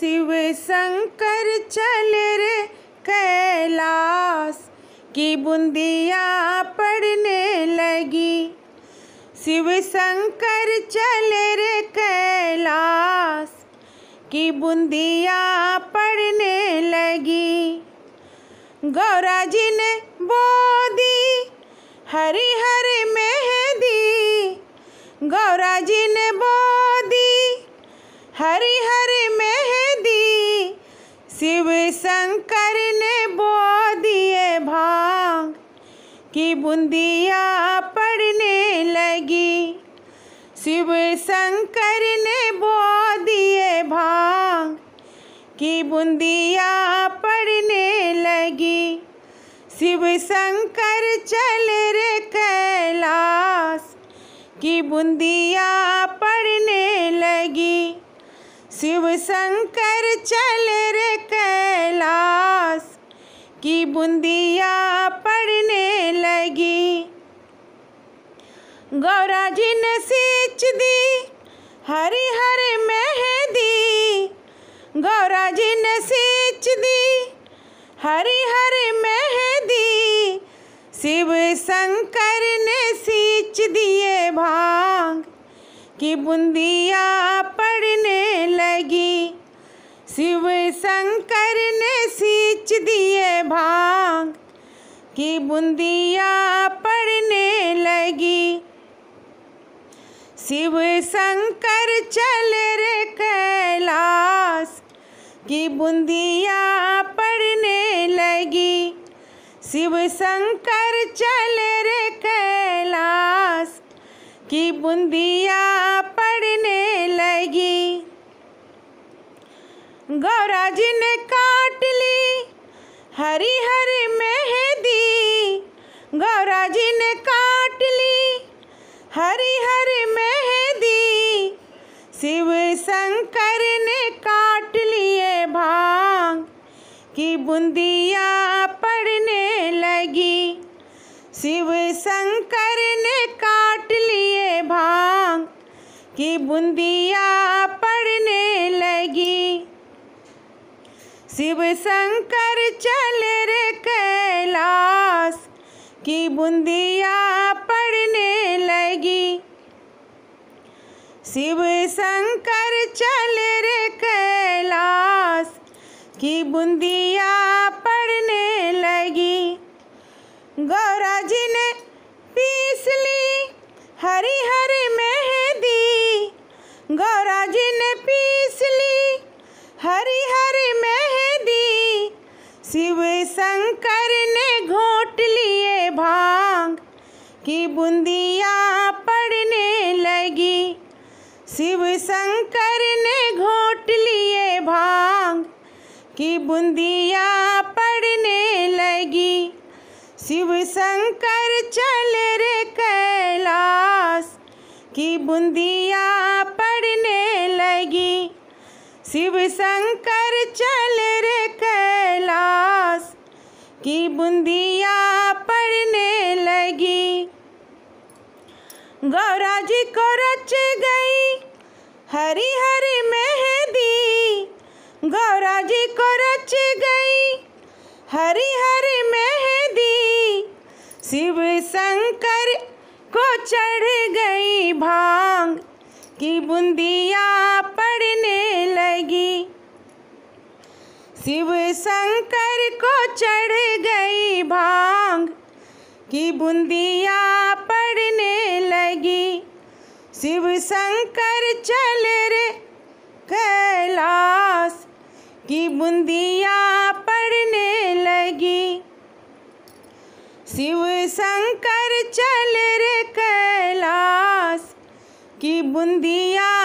शिव शंकर चल रे कैलाश की बुंदिया पड़ने लगी शिव शंकर चल रे कैलाश की बुंदिया पड़ने लगी गौरा जी ने बोदी हरी हरी मेहंदी गौरा जी ने बोदी हरी हरी में शिव शंकर ने बो दिए भांग की बुंदिया पड़ने लगी शिव शंकर ने बो दिए भांग की बुंदिया पड़ने लगी शिव शंकर चल रे कैलाश की बुंदिया पड़ने लगी शिव शंकर चल रे की बूंदिया पड़ने लगी गौरा जी ने सींच दी हरी हर मेहंदी गौरा जी ने सींच दी हरी हर मेहंदी शिव शंकर ने सींच दिए भांग की बूंदिया पड़ने लगी शिव शंकर दिए भांग की बुंदिया पड़ने लगी शिव शंकर चल रे कैलाश की बुंदिया पड़ने लगी शिव शंकर चल रे कैलाश की बुंदिया पड़ने लगी गौरा जी ने कहा हरी हरी मेहंदी गौरा जी ने काट ली हरी हरी मेहंदी शिव शंकर ने काट लिए भांग की बूंदिया पड़ने लगी शिव शंकर ने काट लिए भांग की बूंदिया शिव शंकर चल रे कैलाश की बुंदिया पड़ने लगी शिव शंकर चल रे कैलाश की बुंदिया शंकर ने घोट लिए भांग की बूंदिया पड़ने लगी शिव शंकर ने घोट लिए भांग की बूंदिया पड़ने लगी शिव शंकर चल रे कैलाश की बूंदिया पड़ने लगी शिव शंकर चल रे कैलाश की बुंदिया पड़ने लगी गौरा जी को रच गई हरी हरी मेहंदी गौरा जी को रच गई हरी हरी मेहंदी शिव शंकर को चढ़ गई भांग की बुंदिया पड़ने लगी शिव शंकर को चढ़ गई भांग की बुंदिया पड़ने लगी शिव शंकर चल रे कैलाश की बुंदिया पड़ने लगी शिव शंकर चल रे कैलाश की बुंदिया